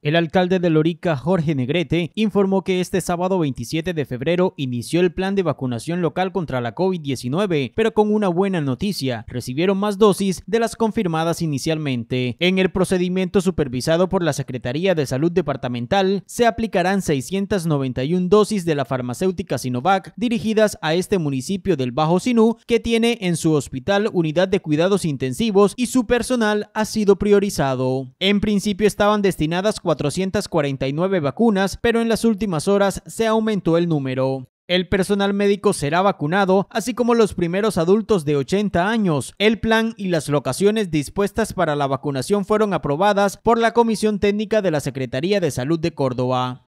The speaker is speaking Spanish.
El alcalde de Lorica, Jorge Negrete, informó que este sábado 27 de febrero inició el plan de vacunación local contra la COVID-19, pero con una buena noticia, recibieron más dosis de las confirmadas inicialmente. En el procedimiento supervisado por la Secretaría de Salud Departamental, se aplicarán 691 dosis de la farmacéutica Sinovac dirigidas a este municipio del Bajo Sinú, que tiene en su hospital unidad de cuidados intensivos y su personal ha sido priorizado. En principio estaban destinadas 449 vacunas, pero en las últimas horas se aumentó el número. El personal médico será vacunado, así como los primeros adultos de 80 años. El plan y las locaciones dispuestas para la vacunación fueron aprobadas por la Comisión Técnica de la Secretaría de Salud de Córdoba.